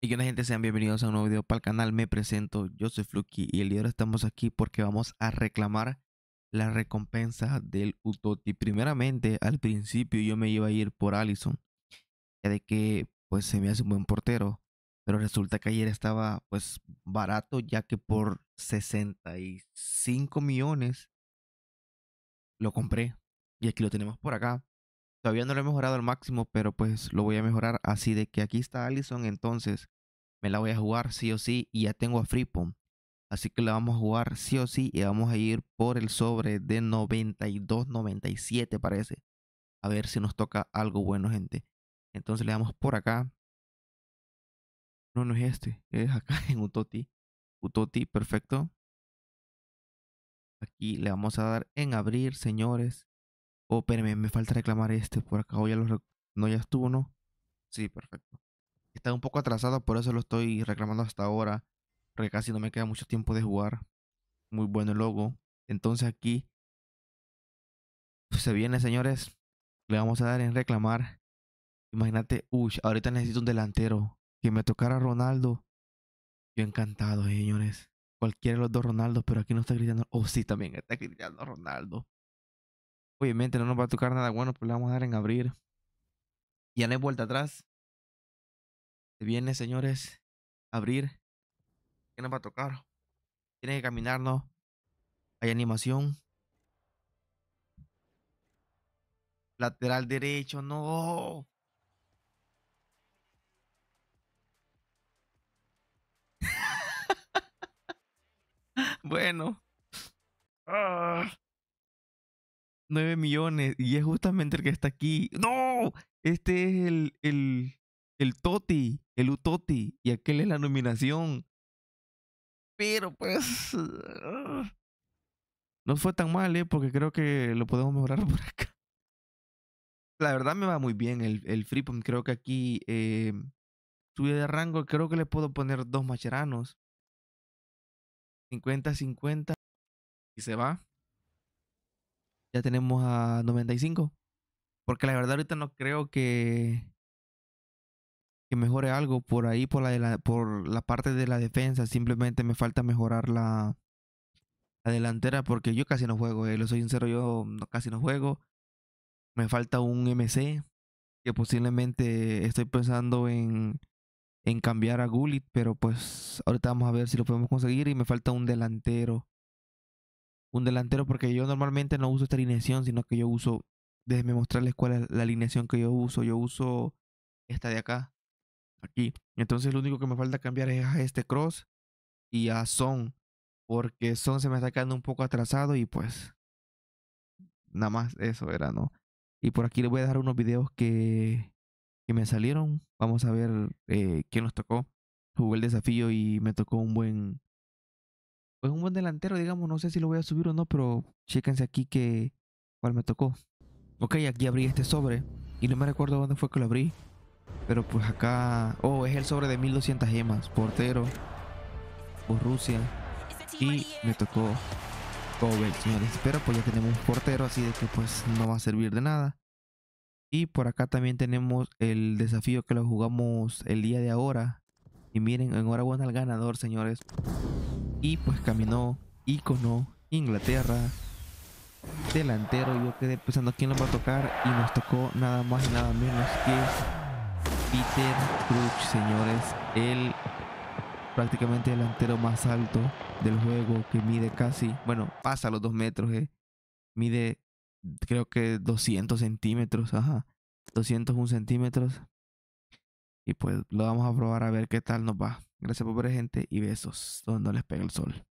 Y que la gente sean bienvenidos a un nuevo video para el canal. Me presento, yo soy Fluky y el día de hoy estamos aquí porque vamos a reclamar la recompensa del Utoti. Primeramente, al principio yo me iba a ir por Allison, ya de que pues se me hace un buen portero, pero resulta que ayer estaba pues barato ya que por 65 millones lo compré y aquí lo tenemos por acá. Todavía no lo he mejorado al máximo, pero pues lo voy a mejorar. Así de que aquí está Allison, entonces me la voy a jugar sí o sí. Y ya tengo a Freepon. Así que la vamos a jugar sí o sí. Y vamos a ir por el sobre de 92.97 parece. A ver si nos toca algo bueno, gente. Entonces le damos por acá. No, no es este. Es acá en Utoti. Utoti, perfecto. Aquí le vamos a dar en abrir, señores. Oh, espérame, me falta reclamar este por acá. ya no, ya estuvo, ¿no? Sí, perfecto. Está un poco atrasado, por eso lo estoy reclamando hasta ahora. Porque casi no me queda mucho tiempo de jugar. Muy bueno el logo. Entonces aquí se viene, señores. Le vamos a dar en reclamar. Imagínate, uy, ahorita necesito un delantero. Que me tocara Ronaldo. Yo encantado, señores. Cualquiera de los dos Ronaldo. pero aquí no está gritando. Oh, sí, también está gritando Ronaldo. Obviamente no nos va a tocar nada bueno, pues le vamos a dar en abrir. Ya no hay vuelta atrás. Se viene, señores. Abrir. ¿Qué nos va a tocar? Tiene que caminar, ¿no? Hay animación. Lateral derecho, no. bueno. Ah. 9 millones y es justamente el que está aquí. ¡No! Este es el, el, el Toti, el Utoti, y aquel es la nominación. Pero pues... Ah, no fue tan mal, ¿eh? Porque creo que lo podemos mejorar por acá. La verdad me va muy bien el, el Creo que aquí eh, de rango. Creo que le puedo poner dos macheranos. 50-50. Y se va ya tenemos a 95. Porque la verdad ahorita no creo que, que mejore algo por ahí, por la, de la, por la parte de la defensa. Simplemente me falta mejorar la, delantera porque yo casi no juego. Eh, lo soy sincero, yo casi no juego. Me falta un MC que posiblemente estoy pensando en, en cambiar a Gullit, pero pues ahorita vamos a ver si lo podemos conseguir y me falta un delantero un delantero porque yo normalmente no uso esta alineación, sino que yo uso, déjenme mostrarles cuál es la alineación que yo uso, yo uso esta de acá, aquí. Entonces lo único que me falta cambiar es a este cross y a Son, porque Son se me está quedando un poco atrasado y pues nada más eso era, ¿no? Y por aquí les voy a dejar unos videos que, que me salieron. Vamos a ver eh, quién nos tocó. Jugué el desafío y me tocó un buen pues un buen delantero, digamos, no sé si lo voy a subir o no, pero chéquense aquí que cuál me tocó. Ok, aquí abrí este sobre y no me recuerdo dónde fue que lo abrí, pero pues acá, oh, es el sobre de 1200 gemas, portero, por Rusia y me tocó señores. Pero pues ya tenemos un portero, así de que pues no va a servir de nada. Y por acá también tenemos el desafío que lo jugamos el día de ahora. Y miren, enhorabuena al ganador, señores. Y pues caminó, icono, Inglaterra, delantero. Yo quedé pensando quién nos va a tocar y nos tocó nada más y nada menos que Peter Crouch, señores. El prácticamente delantero más alto del juego que mide casi, bueno, pasa los dos metros, eh. mide creo que 200 centímetros, ajá, 201 centímetros. Y pues lo vamos a probar a ver qué tal nos va. Gracias por ver, gente, y besos donde no les pega el sol.